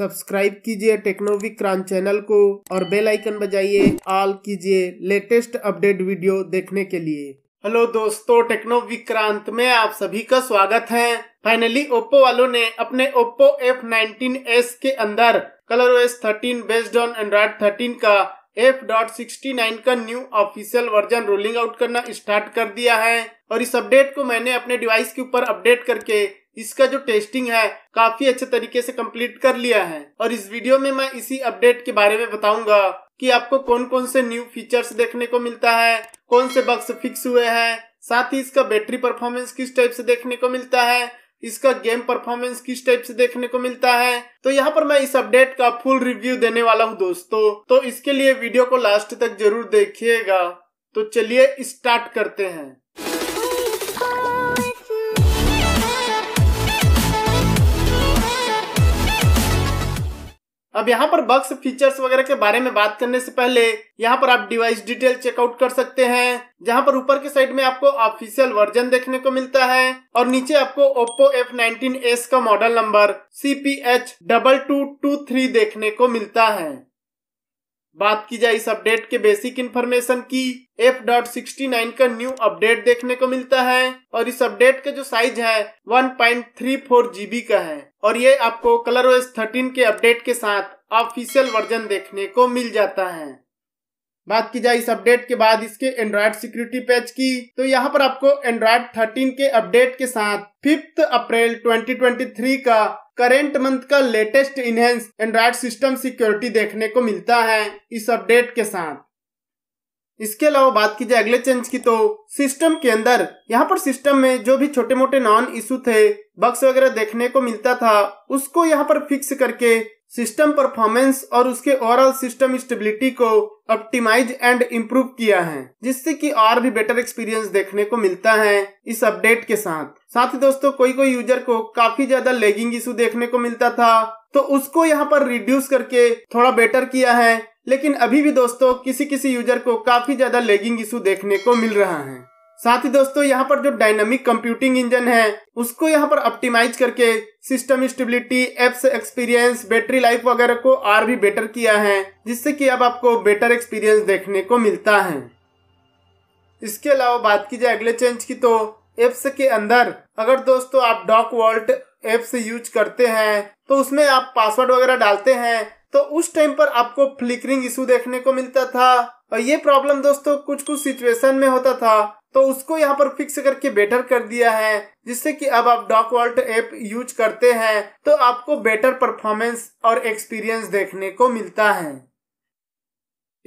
subscribe कीजिए टेक्नोविक crunch channel को और बेल आइकन बजाइए ऑल कीजिए लेटेस्ट अपडेट वीडियो देखने के लिए हेलो दोस्तों टेक्नो विक्रांत में आप सभी का स्वागत है फाइनली ओप्पो वालों ने अपने ओप्पो एफ नाइनटीन एस के अंदर colour OS thirteen based on Android thirteen का एफ डॉट सिक्सटी नाइन का new official version rolling out करना स्टार्ट कर दिया है और इस अपडेट को मैंने अपने डिवाइस के ऊपर अपडेट करके इसका जो टेस्टिंग है काफी अच्छे तरीके से कंप्लीट कर लिया है और इस वीडियो में मैं इसी अपडेट के बारे में बताऊंगा कि आपको कौन कौन से न्यू फीचर्स देखने को मिलता है कौन से बक्स फिक्स हुए हैं साथ ही इसका बैटरी परफॉर्मेंस किस टाइप से देखने को मिलता है इसका गेम परफॉर्मेंस किस टाइप से देखने को मिलता है तो यहाँ पर मैं इस अपडेट का फुल रिव्यू देने वाला हूँ दोस्तों तो इसके लिए वीडियो को लास्ट तक जरूर देखिएगा तो चलिए स्टार्ट करते हैं अब यहाँ पर बक्स फीचर्स वगैरह के बारे में बात करने से पहले यहाँ पर आप डिवाइस डिटेल चेकआउट कर सकते हैं जहाँ पर ऊपर के साइड में आपको ऑफिशियल वर्जन देखने को मिलता है और नीचे आपको ओप्पो एफ नाइनटीन का model number C P H double two two three देखने को मिलता है बात की जाए इस अपडेट के बेसिक इन्फॉर्मेशन की एफ डॉट सिक्सटी का न्यू अपडेट देखने को मिलता है और इस अपडेट का जो साइज है one point three four GB का है और ये आपको कलर ओएस थर्टीन के अपडेट के साथ ऑफिशियल वर्जन देखने को मिल जाता है बात की जाए इस अपडेट के बाद इसके एंड्रॉयड सिक्योरिटी पैच की तो यहाँ पर आपको एंड्रॉयड 13 के अपडेट के साथ फिफ्थ अप्रैल 2023 का करेंट मंथ का latest enhance Android system security देखने को मिलता है इस अपडेट के साथ इसके अलावा बात की जाए अगले चेंज की तो सिस्टम के अंदर यहाँ पर सिस्टम में जो भी छोटे मोटे नॉन इशू थे बक्स वगैरह देखने को मिलता था उसको यहाँ पर फिक्स करके सिस्टम परफॉर्मेंस और उसके ओवरऑल सिस्टम स्टेबिलिटी को ऑप्टिमाइज एंड इम्प्रूव किया है जिससे कि और भी बेटर एक्सपीरियंस देखने को मिलता है इस अपडेट के साथ साथ ही दोस्तों कोई कोई यूजर को काफी ज्यादा लेगिंग इशू देखने को मिलता था तो उसको यहाँ पर रिड्यूस करके थोड़ा बेटर किया है लेकिन अभी भी दोस्तों किसी किसी यूजर को काफी ज्यादा लेगिंग इशू देखने को मिल रहा है साथ ही दोस्तों यहाँ पर जो डायनामिक कंप्यूटिंग इंजन है उसको यहाँ पर ऑप्टिमाइज करके system stability apps experience battery life वगैरह को और भी बेटर किया है जिससे कि अब आपको बेटर एक्सपीरियंस देखने को मिलता है इसके अलावा बात की जाए अगले चेंज की तो एप्स के अंदर अगर दोस्तों आप डॉक वॉल्ट एप्स यूज करते हैं तो उसमें आप पासवर्ड वगैरह डालते हैं तो उस टाइम पर आपको फ्लिकरिंग इशू देखने को मिलता था और ये प्रॉब्लम दोस्तों कुछ कुछ सिचुएशन में होता था तो उसको यहाँ पर फिक्स करके बेटर कर दिया है जिससे कि अब आप डॉक वॉल्ट ऐप यूज करते हैं तो आपको बेटर परफॉर्मेंस और एक्सपीरियंस देखने को मिलता है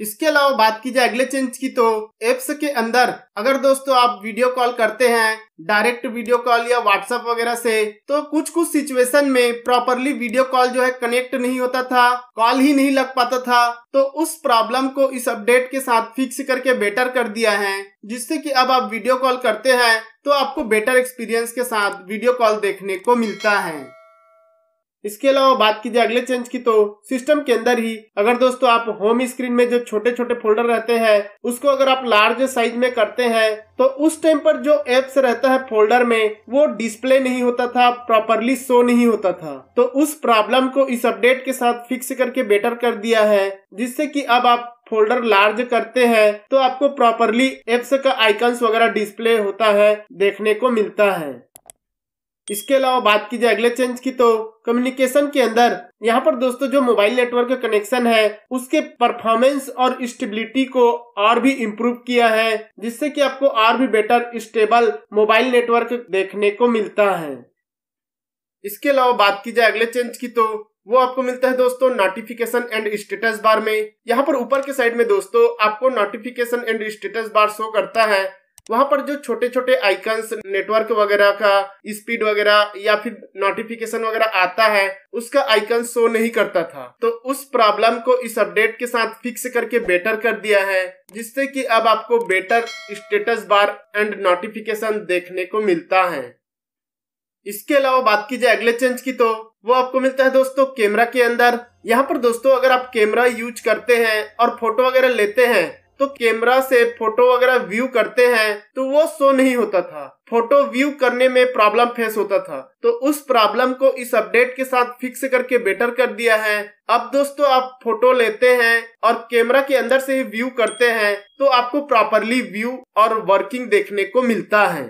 इसके अलावा बात की जाए अगले चेंज की तो एप्स के अंदर अगर दोस्तों आप वीडियो कॉल करते हैं डायरेक्ट वीडियो कॉल या व्हाट्सएप वगैरह से तो कुछ कुछ सिचुएशन में प्रॉपरली वीडियो कॉल जो है कनेक्ट नहीं होता था कॉल ही नहीं लग पाता था तो उस प्रॉब्लम को इस अपडेट के साथ फिक्स करके बेटर कर दिया है जिससे कि अब आप वीडियो कॉल करते हैं तो आपको बेटर एक्सपीरियंस के साथ वीडियो कॉल देखने को मिलता है इसके अलावा बात कीजिए अगले चेंज की तो सिस्टम के अंदर ही अगर दोस्तों आप होम स्क्रीन में जो छोटे छोटे फोल्डर रहते हैं उसको अगर आप लार्ज साइज में करते हैं तो उस टाइम पर जो एप्स रहता है फोल्डर में वो डिस्प्ले नहीं होता था प्रॉपरली शो नहीं होता था तो उस प्रॉब्लम को इस अपडेट के साथ फिक्स करके बेटर कर दिया है जिससे की अब आप फोल्डर लार्ज करते हैं तो आपको प्रॉपरली एप्स का आइकन्स वगैरह डिस्प्ले होता है देखने को मिलता है इसके अलावा बात की जाए अगले चेंज की तो कम्युनिकेशन के अंदर यहाँ पर दोस्तों जो मोबाइल नेटवर्क का कनेक्शन है उसके परफॉर्मेंस और स्टेबिलिटी को और भी इम्प्रूव किया है जिससे कि आपको और भी बेटर स्टेबल मोबाइल नेटवर्क देखने को मिलता है इसके अलावा बात की जाए अगले चेंज की तो वो आपको मिलता है दोस्तों नोटिफिकेशन एंड स्टेटस बार में यहाँ पर ऊपर के साइड में दोस्तों आपको notification and status bar show करता है वहां पर जो छोटे छोटे आइकन्स नेटवर्क वगैरह का स्पीड वगैरह या फिर नोटिफिकेशन वगैरह आता है उसका आइकन शो नहीं करता था तो उस प्रॉब्लम को इस अपडेट के साथ फिक्स करके बेटर कर दिया है जिससे कि अब आपको better status bar and notification देखने को मिलता है इसके अलावा बात की जाए अगले चेंज की तो वो आपको मिलता है दोस्तों कैमरा के अंदर यहाँ पर दोस्तों अगर आप कैमरा यूज करते हैं और फोटो वगैरह लेते हैं तो कैमरा से फोटो वगैरह व्यू करते हैं तो वो शो नहीं होता था फोटो व्यू करने में प्रॉब्लम फेस होता था तो उस प्रॉब्लम को इस अपडेट के साथ फिक्स करके बेटर कर दिया है अब दोस्तों आप फोटो लेते हैं और कैमरा के अंदर से ही व्यू करते हैं तो आपको प्रॉपरली व्यू और वर्किंग देखने को मिलता है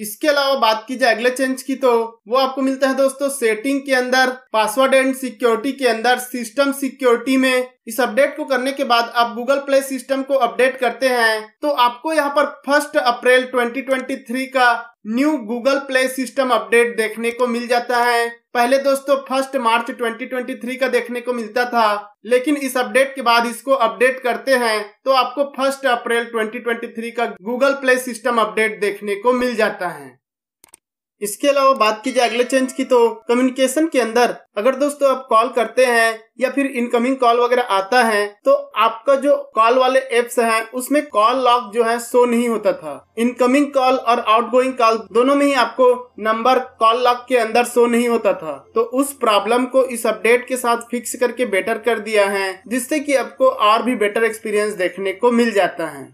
इसके अलावा बात की जाए अगले चेंज की तो वो आपको मिलता है दोस्तों सेटिंग के अंदर पासवर्ड एंड सिक्योरिटी के अंदर सिस्टम सिक्योरिटी में इस अपडेट को करने के बाद आप गूगल प्ले सिस्टम को अपडेट करते हैं तो आपको यहाँ पर फर्स्ट अप्रैल 2023 का new Google Play system update देखने को मिल जाता है पहले दोस्तों फर्स्ट मार्च 2023 का देखने को मिलता था लेकिन इस अपडेट के बाद इसको अपडेट करते हैं तो आपको फर्स्ट अप्रैल 2023 का गूगल प्ले सिस्टम अपडेट देखने को मिल जाता है इसके अलावा बात की जाए अगले चेंज की तो कम्युनिकेशन के अंदर अगर दोस्तों आप कॉल करते हैं या फिर इनकमिंग कॉल वगैरह आता है तो आपका जो कॉल वाले एप्स हैं उसमें कॉल लॉक जो है शो नहीं होता था इनकमिंग कॉल और आउटगोइंग कॉल दोनों में ही आपको नंबर कॉल लॉक के अंदर शो नहीं होता था तो उस प्रॉब्लम को इस अपडेट के साथ फिक्स करके बेटर कर दिया है जिससे कि आपको और भी बेटर एक्सपीरियंस देखने को मिल जाता है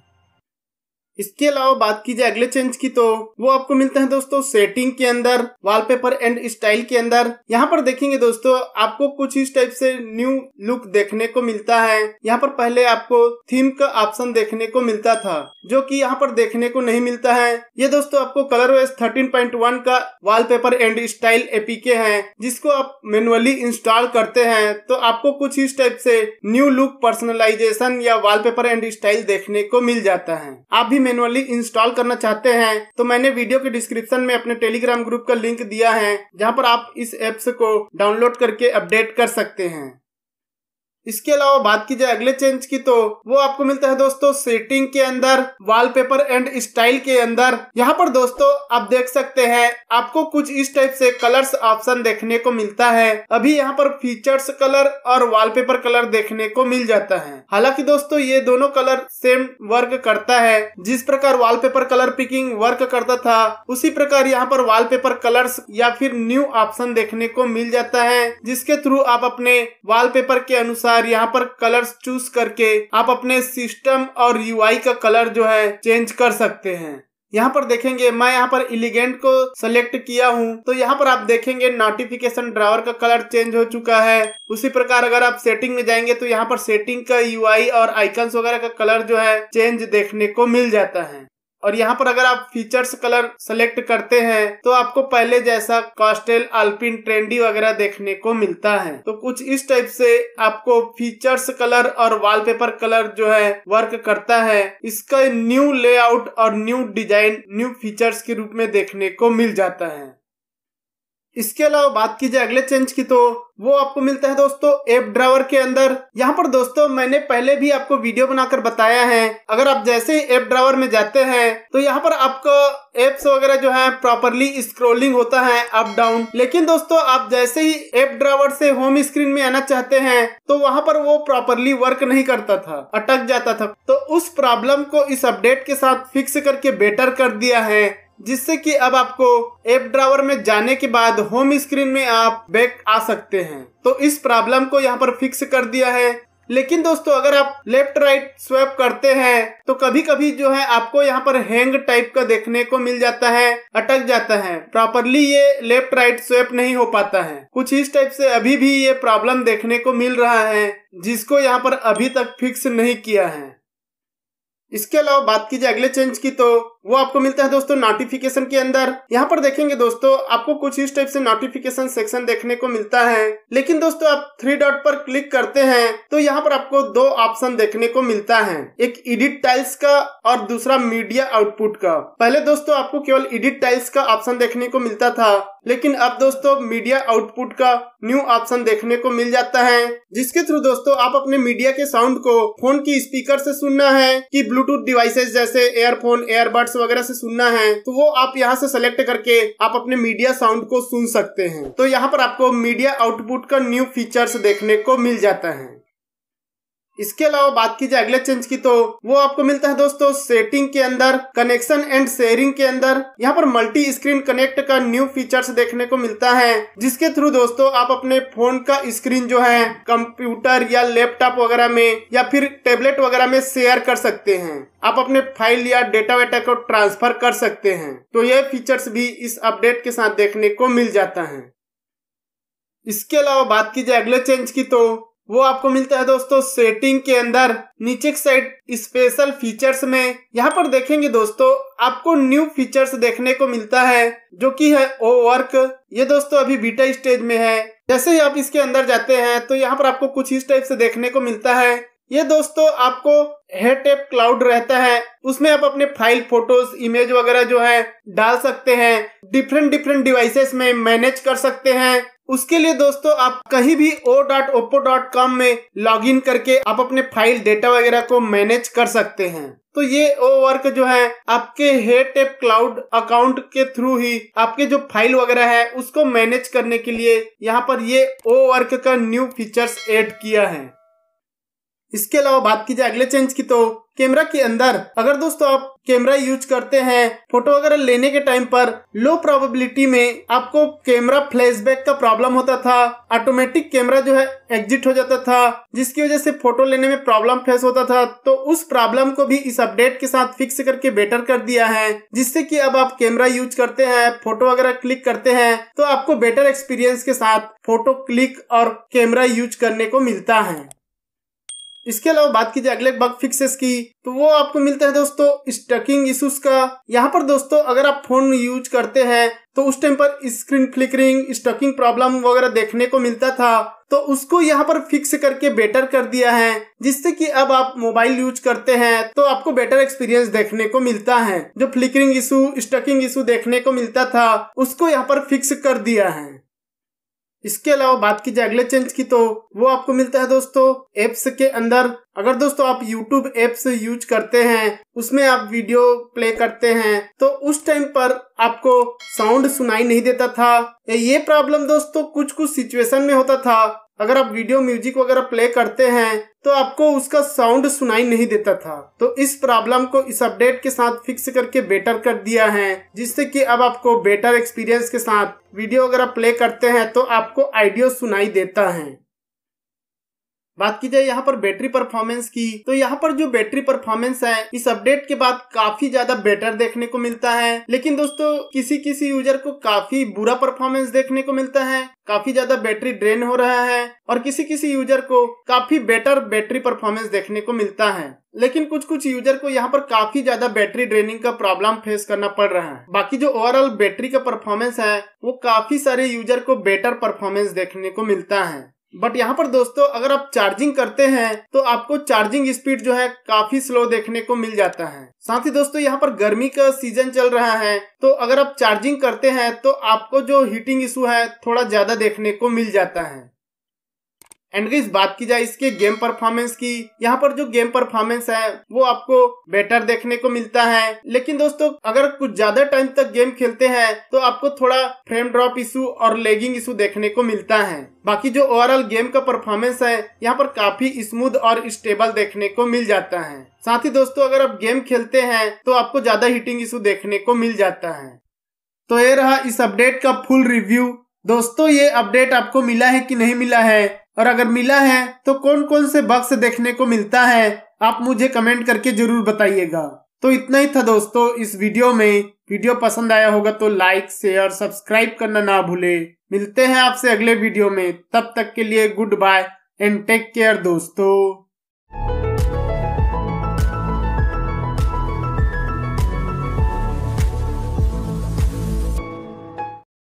इसके अलावा बात की जाए अगले चेंज की तो वो आपको मिलते हैं दोस्तों सेटिंग के अंदर वॉलपेपर एंड स्टाइल के अंदर यहाँ पर देखेंगे दोस्तों आपको कुछ इस टाइप से न्यू लुक देखने को मिलता है यहाँ पर पहले आपको थीम का ऑप्शन देखने को मिलता था जो कि यहाँ पर देखने को नहीं मिलता है ये दोस्तों आपको कलर वेस थर्टीन का वॉलपेपर एंड स्टाइल एपीके है जिसको आप मेनुअली इंस्टॉल करते हैं तो आपको कुछ इस टाइप से न्यू लुक पर्सनलाइजेशन या वॉलपेपर एंड स्टाइल देखने को मिल जाता है आप भी मैनुअली इंस्टॉल करना चाहते हैं तो मैंने वीडियो के डिस्क्रिप्शन में अपने टेलीग्राम ग्रुप का लिंक दिया है जहाँ पर आप इस एप्स को डाउनलोड करके अपडेट कर सकते हैं इसके अलावा बात की जाए अगले चेंज की तो वो आपको मिलता है दोस्तों सेटिंग के अंदर वॉलपेपर एंड स्टाइल के अंदर यहाँ पर दोस्तों आप देख सकते हैं आपको कुछ इस टाइप से कलर्स ऑप्शन देखने को मिलता है अभी यहाँ पर फीचर्स कलर और वॉलपेपर कलर देखने को मिल जाता है हालांकि दोस्तों ये दोनों कलर सेम वर्क करता है जिस प्रकार पेपर कलर पिकिंग वर्क करता था उसी प्रकार यहाँ पर वॉलपेपर कलर या फिर न्यू ऑप्शन देखने को मिल जाता है जिसके थ्रू आप अपने वॉलपेपर के अनुसार अनुसार यहाँ पर कलर्स चूज करके आप अपने सिस्टम और यूआई का कलर जो है चेंज कर सकते हैं यहाँ पर देखेंगे मैं यहाँ पर इलिगेंट को सेलेक्ट किया हूँ तो यहाँ पर आप देखेंगे नोटिफिकेशन ड्रावर का कलर चेंज हो चुका है उसी प्रकार अगर आप सेटिंग में जाएंगे तो यहाँ पर सेटिंग का यूआई और आइकन्स वगैरह का कलर जो है चेंज देखने को मिल जाता है और यहाँ पर अगर आप फीचर्स कलर सेलेक्ट करते हैं तो आपको पहले जैसा कॉस्टेल अल्पिन ट्रेंडी वगैरह देखने को मिलता है तो कुछ इस टाइप से आपको फीचर्स कलर और वॉलपेपर कलर जो है वर्क करता है इसका न्यू लेआउट और न्यू डिजाइन न्यू फीचर्स के रूप में देखने को मिल जाता है इसके अलावा बात की जाए अगले चेंज की तो वो आपको मिलता है दोस्तों एप ड्राइवर के अंदर यहाँ पर दोस्तों मैंने पहले भी आपको वीडियो बनाकर बताया है अगर आप जैसे ही एप ड्राइवर में जाते हैं तो यहाँ पर आपको एप्स वगैरह जो है प्रॉपरली स्क्रोलिंग होता है अप डाउन लेकिन दोस्तों आप जैसे ही एप ड्राइवर से होम स्क्रीन में आना चाहते हैं तो वहाँ पर वो प्रॉपरली वर्क नहीं करता था अटक जाता था तो उस प्रॉब्लम को इस अपडेट के साथ फिक्स करके बेटर कर दिया है जिससे कि अब आपको एप ड्रावर में जाने के बाद होम स्क्रीन में आप बैक आ सकते हैं तो इस प्रॉब्लम को यहाँ पर फिक्स कर दिया है लेकिन दोस्तों अगर आप लेफ्ट राइट स्वैप करते हैं तो कभी कभी जो है आपको यहाँ पर हैंग टाइप का देखने को मिल जाता है अटक जाता है प्रॉपरली ये लेफ्ट राइट स्वैप नहीं हो पाता है कुछ इस टाइप से अभी भी ये प्रॉब्लम देखने को मिल रहा है जिसको यहाँ पर अभी तक फिक्स नहीं किया है इसके अलावा बात की जाए अगले चेंज की तो वो आपको मिलता है दोस्तों नोटिफिकेशन के अंदर यहाँ पर देखेंगे दोस्तों आपको कुछ इस टाइप से नोटिफिकेशन सेक्शन देखने को मिलता है लेकिन दोस्तों आप थ्री डॉट पर क्लिक करते हैं तो यहाँ पर आपको दो ऑप्शन देखने को मिलता है एक एडिट टाइल्स का और दूसरा मीडिया आउटपुट का पहले दोस्तों आपको केवल एडिट टाइल्स का ऑप्शन देखने को मिलता था लेकिन अब दोस्तों मीडिया आउटपुट का न्यू ऑप्शन देखने को मिल जाता है जिसके थ्रू दोस्तों आप अपने मीडिया के साउंड को फोन की स्पीकर से सुनना है कि ब्लूटूथ डिवाइसेस जैसे एयरफोन एयरबड्स वगैरह से सुनना है तो वो आप यहाँ से सेलेक्ट करके आप अपने मीडिया साउंड को सुन सकते हैं तो यहाँ पर आपको मीडिया आउटपुट का न्यू फीचर्स देखने को मिल जाता है इसके अलावा बात की जाए अगले चेंज की तो वो आपको मिलता है दोस्तों सेटिंग के अंदर कनेक्शन एंड शेयरिंग के अंदर यहाँ पर मल्टी स्क्रीन कनेक्ट का न्यू फीचर्स देखने को मिलता है जिसके थ्रू दोस्तों आप अपने फोन का स्क्रीन जो है कंप्यूटर या लैपटॉप वगैरह में या फिर टेबलेट वगैरह में शेयर कर सकते हैं आप अपने फाइल या डेटा वेटा को ट्रांसफर कर सकते हैं तो यह फीचर्स भी इस अपडेट के साथ देखने को मिल जाता है इसके अलावा बात की जाए अगले चेंज की तो वो आपको मिलता है दोस्तों सेटिंग के अंदर नीचे साइड स्पेशल फीचर्स में यहाँ पर देखेंगे दोस्तों आपको न्यू फीचर्स देखने को मिलता है जो कि है ओ वर्क ये दोस्तों अभी बीटा स्टेज में है जैसे ही आप इसके अंदर जाते हैं तो यहाँ पर आपको कुछ इस टाइप से देखने को मिलता है ये दोस्तों आपको हेटेप टेप क्लाउड रहता है उसमें आप अपने फाइल फोटोज इमेज वगैरह जो है डाल सकते हैं डिफरेंट डिफरेंट डिवाइसेस में मैनेज कर सकते हैं उसके लिए दोस्तों आप कहीं भी O dot dot Oppo com में लॉग इन करके आप अपने फाइल डेटा वगैरह को मैनेज कर सकते हैं तो ये ओ वर्क जो है आपके हेड टेप क्लाउड अकाउंट के थ्रू ही आपके जो फाइल वगैरह है उसको मैनेज करने के लिए यहाँ पर ये ओ वर्क का न्यू फीचर्स एड किया है इसके अलावा बात की जाए अगले चेंज की तो कैमरा के अंदर अगर दोस्तों आप कैमरा यूज करते हैं फोटो वगैरह लेने के टाइम पर लो प्रोबेबिलिटी में आपको कैमरा फ्लैशबैक का प्रॉब्लम होता था ऑटोमेटिक कैमरा जो है एग्जिट हो जाता था जिसकी वजह से फोटो लेने में प्रॉब्लम फेस होता था तो उस प्रॉब्लम को भी इस अपडेट के साथ फिक्स करके बेटर कर दिया है जिससे की अब आप कैमरा यूज करते हैं फोटो वगैरह क्लिक करते हैं तो आपको बेटर एक्सपीरियंस के साथ फोटो क्लिक और कैमरा यूज करने को मिलता है इसके अलावा बात की जाए अगले बग फिक्सेस की तो वो आपको मिलता है दोस्तों स्टकिंग इशूज का यहाँ पर दोस्तों अगर आप फोन यूज करते हैं तो उस टाइम पर स्क्रीन फ्लिकरिंग स्टकिंग प्रॉब्लम वगैरह देखने को मिलता था तो उसको यहाँ पर फिक्स करके बेटर कर दिया है जिससे कि अब आप मोबाइल यूज करते हैं तो आपको बेटर एक्सपीरियंस देखने को मिलता है जो फ्लिकरिंग इशू स्टकिंग इशू देखने को मिलता था उसको यहाँ पर फिक्स कर दिया है इसके अलावा बात की जाए अगले चेंज की तो वो आपको मिलता है दोस्तों एप्स के अंदर अगर दोस्तों आप YouTube एप्स यूज करते हैं उसमें आप वीडियो प्ले करते हैं तो उस टाइम पर आपको साउंड सुनाई नहीं देता था ये प्रॉब्लम दोस्तों कुछ कुछ सिचुएशन में होता था अगर आप वीडियो म्यूजिक वगैरह प्ले करते हैं तो आपको उसका साउंड सुनाई नहीं देता था तो इस प्रॉब्लम को इस अपडेट के साथ फिक्स करके बेटर कर दिया है जिससे कि अब आपको बेटर एक्सपीरियंस के साथ वीडियो वगैरह प्ले करते हैं तो आपको आइडियो सुनाई देता है बात की जाए यहाँ पर बैटरी परफॉर्मेंस की तो यहाँ पर जो बैटरी परफॉर्मेंस है इस अपडेट के बाद काफी ज्यादा बेटर देखने को मिलता है लेकिन दोस्तों किसी किसी यूजर को काफी बुरा परफॉर्मेंस देखने को मिलता है काफी ज्यादा बैटरी ड्रेन हो रहा है और किसी किसी यूजर को काफी बेटर बैटरी परफॉर्मेंस देखने को मिलता है लेकिन कुछ कुछ यूजर को यहाँ पर काफी ज्यादा बैटरी ड्रेनिंग का प्रॉब्लम फेस करना पड़ रहा है बाकी जो ओवरऑल बैटरी का परफॉर्मेंस है वो काफी सारे यूजर को बेटर परफॉर्मेंस देखने को मिलता है बट यहाँ पर दोस्तों अगर आप चार्जिंग करते हैं तो आपको चार्जिंग स्पीड जो है काफी स्लो देखने को मिल जाता है साथ ही दोस्तों यहाँ पर गर्मी का सीजन चल रहा है तो अगर आप चार्जिंग करते हैं तो आपको जो हीटिंग इशू है थोड़ा ज्यादा देखने को मिल जाता है एंड गाइस बात की जाए इसके गेम परफॉर्मेंस की यहाँ पर जो गेम परफॉर्मेंस है वो आपको बेटर देखने को मिलता है लेकिन दोस्तों अगर कुछ ज्यादा टाइम तक गेम खेलते हैं तो आपको थोड़ा फ्रेम ड्रॉप इशू और लेगिंग इशू देखने को मिलता है बाकी जो ओवरऑल गेम का परफॉर्मेंस है यहाँ पर काफी स्मूथ और स्टेबल देखने को मिल जाता है साथ ही दोस्तों अगर आप गेम खेलते हैं तो आपको ज्यादा हीटिंग इशू देखने को मिल जाता है तो ये रहा इस अपडेट का फुल रिव्यू दोस्तों ये अपडेट आपको मिला है कि नहीं मिला है और अगर मिला है तो कौन कौन से बक्स देखने को मिलता है आप मुझे कमेंट करके जरूर बताइएगा तो इतना ही था दोस्तों इस वीडियो में वीडियो पसंद आया होगा तो लाइक शेयर सब्सक्राइब करना ना भूले मिलते हैं आपसे अगले वीडियो में तब तक के लिए goodbye and take care दोस्तों